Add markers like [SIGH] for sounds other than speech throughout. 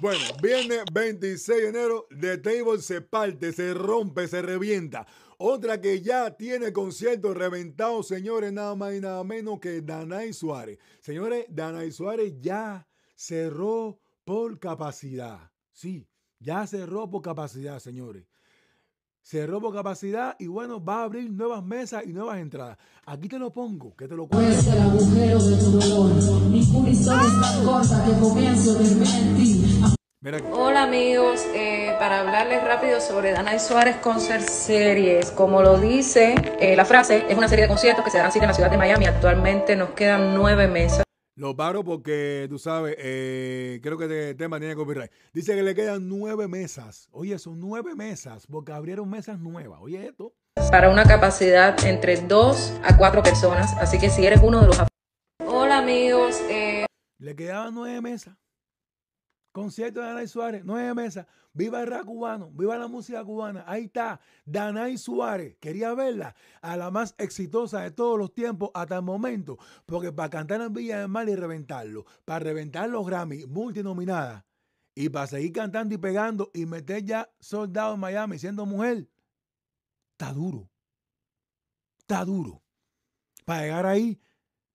Bueno, viene 26 de enero, The Table se parte, se rompe, se revienta. Otra que ya tiene concierto reventados, señores, nada más y nada menos que Danay Suárez. Señores, Danay Suárez ya cerró por capacidad. Sí, ya cerró por capacidad, señores. Se por capacidad y bueno, va a abrir nuevas mesas y nuevas entradas. Aquí te lo pongo, que te lo cuento. Hola amigos, eh, para hablarles rápido sobre Danay Suárez Concert Series. Como lo dice eh, la frase, es una serie de conciertos que se dan así en la ciudad de Miami. Actualmente nos quedan nueve mesas. Lo paro porque, tú sabes, eh, creo que te este tema tiene copyright. Dice que le quedan nueve mesas. Oye, son nueve mesas porque abrieron mesas nuevas. Oye, esto. Para una capacidad entre dos a cuatro personas. Así que si eres uno de los... Hola amigos. Eh. Le quedaban nueve mesas. Concierto de Danay Suárez, nueve mesas. Viva el rap cubano, viva la música cubana. Ahí está, Danay Suárez. Quería verla a la más exitosa de todos los tiempos hasta el momento. Porque para cantar en Villa de Mar y reventarlo, para reventar los Grammy multinominadas y para seguir cantando y pegando y meter ya soldado en Miami siendo mujer, está duro. Está duro. Para llegar ahí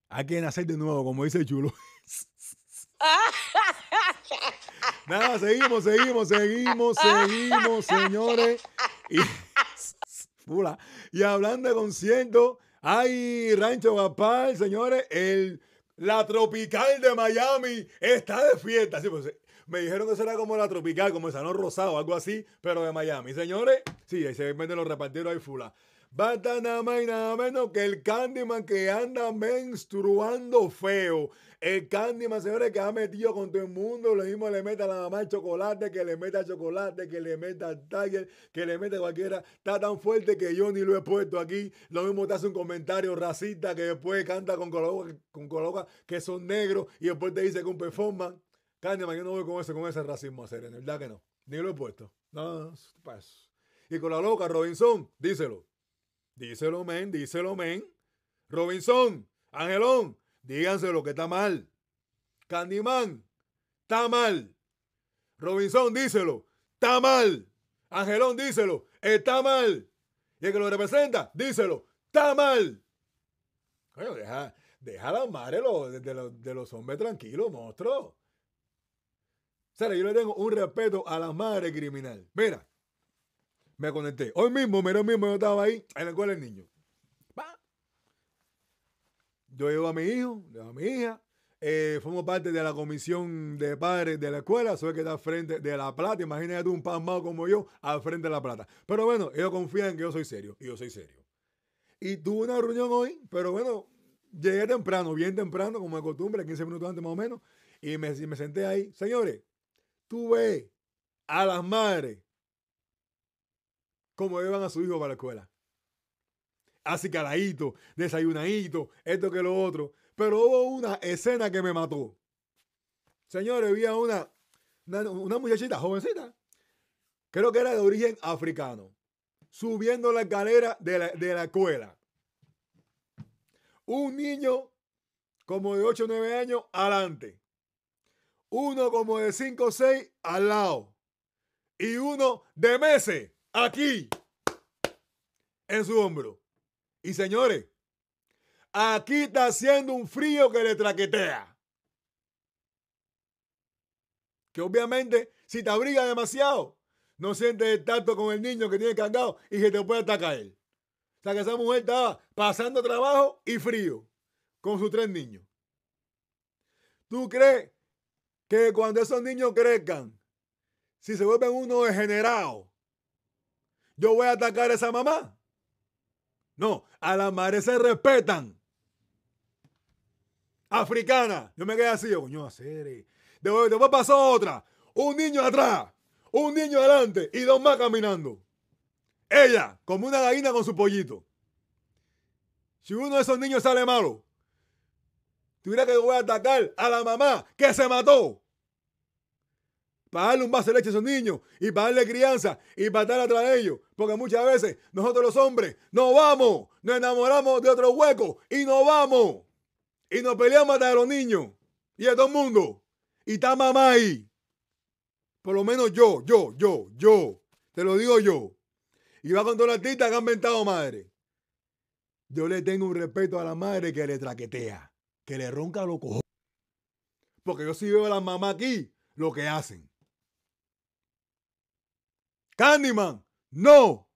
hay que nacer de nuevo, como dice Chulo. [LAUGHS] [LAUGHS] Nada, seguimos, seguimos, seguimos, seguimos, señores. Y, [LAUGHS] y hablando de conciertos, hay Rancho Gapal, señores, el, la tropical de Miami está de fiesta. pues, me dijeron que será como la tropical, como el salón rosado, algo así, pero de Miami. Señores, sí, ahí se venden los repartieron ahí fula. Basta nada más y nada menos que el Candyman que anda menstruando feo. El Candyman, señores, que ha metido con todo el mundo. Lo mismo le meta a la mamá el chocolate, que le meta chocolate, que le meta Tiger, que le meta cualquiera. Está tan fuerte que yo ni lo he puesto aquí. Lo mismo te hace un comentario racista que después canta con coloca, con coloca que son negros y después te dice que un performance. Candyman, yo no voy con ese, racismo a hacer, en verdad que no. Ni lo he puesto. No, no, no. Y con la loca, Robinson, díselo. Díselo, men, díselo, men. Robinson, Angelón, díganse lo que está mal. Candyman, está mal. Robinson, díselo, está mal. Angelón, díselo, está mal. Y el que lo representa, díselo, está mal. Bueno, deja, deja la madre de, los, de, los hombres tranquilos, monstruo. O sea, yo le tengo un respeto a la madre criminal. Mira, me conecté. Hoy mismo, mero mismo, yo estaba ahí en la escuela del niño. Yo llevo a mi hijo, llevo a mi hija. Eh, fuimos parte de la comisión de padres de la escuela, soy que está al frente de La Plata. Imagínate tú un pasmado como yo al frente de La Plata. Pero bueno, ellos confían en que yo soy serio, y yo soy serio. Y tuve una reunión hoy, pero bueno, llegué temprano, bien temprano, como de costumbre, 15 minutos antes más o menos, y me, senté ahí. Señores, tú tuve a las madres como llevan a su hijo para la escuela. Así caladito, desayunadito, esto que lo otro. Pero hubo una escena que me mató. Señores, había una, una, muchachita jovencita, creo que era de origen africano, subiendo la escalera de la, de la escuela. Un niño como de 8 o 9 años adelante. Uno como de 5 o 6 al lado. Y uno de meses aquí, en su hombro. Y señores, aquí está haciendo un frío que le traquetea. Que obviamente, si te abriga demasiado, no sientes el tacto con el niño que tiene cargado y que te puede atacar él. O sea que esa mujer estaba pasando trabajo y frío con sus tres niños. ¿Tú crees que cuando esos niños crezcan, si se vuelven unos degenerados, yo voy a atacar a esa mamá. No, a las madres se respetan. Africana, yo me quedé así, coño, coño, hacer. Después, pasó otra. Un niño atrás, un niño adelante y dos más caminando. Ella, como una gallina con su pollito. Si uno de esos niños sale malo, tuviera que voy a atacar a la mamá que se mató para darle un vaso de leche a esos niños y para darle crianza y para estar atrás de ellos. Porque muchas veces nosotros los hombres nos vamos, nos enamoramos de otro hueco y nos vamos. Y nos peleamos hasta de los niños y de todo el mundo. Y está mamá ahí. Por lo menos yo, yo, yo, yo. Te lo digo yo. Y va con todos los artistas que han inventado madre. Yo le tengo un respeto a la madre que le traquetea, que le ronca los cojones. Porque yo sí veo a la mamá aquí lo que hacen. Candyman, no.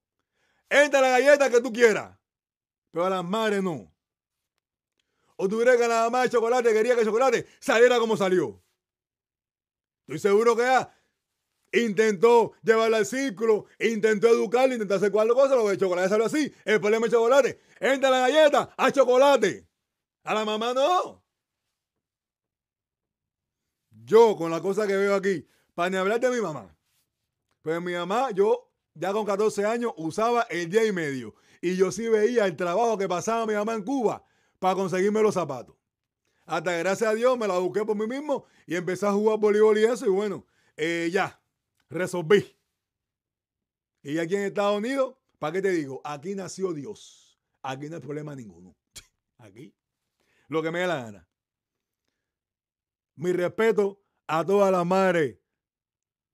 Entra la galleta que tú quieras. Pero a las madres no. O tuviera que la mamá de chocolate quería que el chocolate saliera como salió. Estoy seguro que ya intentó llevarla al círculo, intentó educarla, intentó hacer cualquier cosa, lo que el chocolate salió así. El problema es chocolate. Entra la galleta a chocolate. A la mamá no. Yo, con la cosa que veo aquí, para ni hablar de mi mamá, pero pues mi mamá, yo ya con 14 años usaba el día y medio. Y yo sí veía el trabajo que pasaba mi mamá en Cuba para conseguirme los zapatos. Hasta gracias a Dios me la busqué por mí mismo y empecé a jugar voleibol y eso. Y bueno, eh, ya, resolví. Y aquí en Estados Unidos, ¿para qué te digo? Aquí nació Dios. Aquí no hay problema ninguno. [LAUGHS] Aquí. Lo que me dé la gana. Mi respeto a todas las madres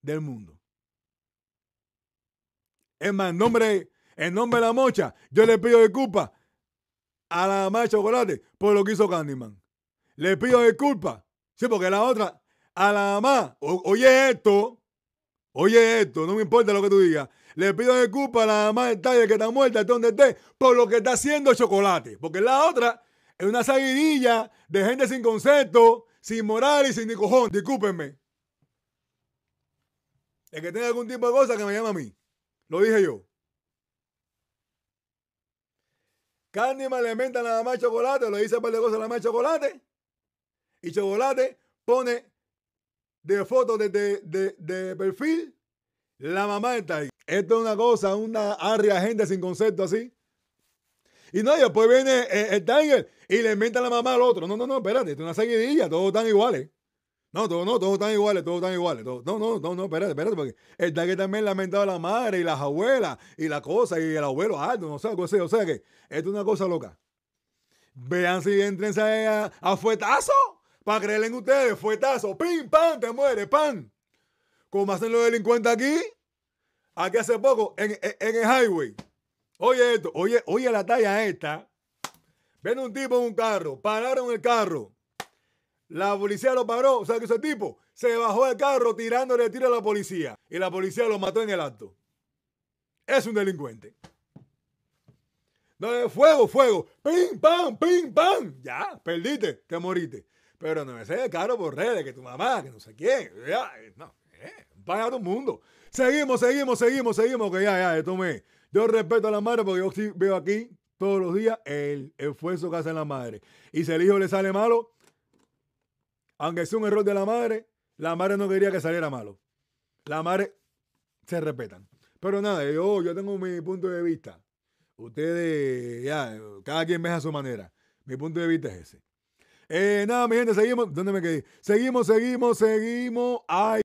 del mundo. Es más, en nombre, nombre de la mocha, yo le pido disculpas a la mamá de chocolate por lo que hizo Candyman. Le pido disculpas. Sí, porque la otra, a la mamá, oye esto, oye esto, no me importa lo que tú digas. Le pido disculpas a la mamá de taller que está muerta, donde esté, por lo que está haciendo chocolate. Porque la otra es una saguirilla de gente sin concepto, sin moral y sin ni cojón. Discúlpenme. El que tenga algún tipo de cosa que me llame a mí. Lo dije yo. me le inventa nada más chocolate, le dice un par de cosas más chocolate. Y chocolate pone de foto de, perfil la mamá de Tiger. Esto es una cosa, una arria gente sin concepto así. Y no, después viene eh, el, Tiger y le inventa la mamá al otro. No, no, no, espérate, esto es una seguidilla, todos están iguales. No, todos no, todos están iguales, todos están iguales. no, no, no, no, espérate, espérate, porque está que también lamentaba la madre y las abuelas y la cosa y el abuelo alto, no sé, o sea, o sea que esto es una cosa loca. Vean si entrense eh, a, a fuetazo para creer en ustedes, fuetazo, pim, pam, te muere, pam. Como hacen los delincuentes aquí, aquí hace poco, en, el highway. Oye esto, oye, oye la talla esta. Ven un tipo en un carro, pararon el carro. La policía lo paró. O sea que ese tipo se bajó del carro tirándole tiro a la policía. Y la policía lo mató en el acto. Es un delincuente. No, fuego, fuego. Pim, pam, pim, pam. Ya, perdiste, te moriste. Pero no me sé caro por redes, que tu mamá, que no sé quién. Ya, eh, no, vaya eh, a todo el mundo. Seguimos, seguimos, seguimos, seguimos, que ya, ya, esto me... Yo respeto a la madre porque yo veo aquí todos los días el esfuerzo que hacen las madres. Y si el hijo le sale malo, aunque sea un error de la madre, la madre no quería que saliera malo. La madre se respetan. Pero nada, yo, yo tengo mi punto de vista. Ustedes, ya, cada quien ve a su manera. Mi punto de vista es ese. Eh, nada, mi gente, seguimos. ¿Dónde me quedé? Seguimos, seguimos, seguimos. Ay.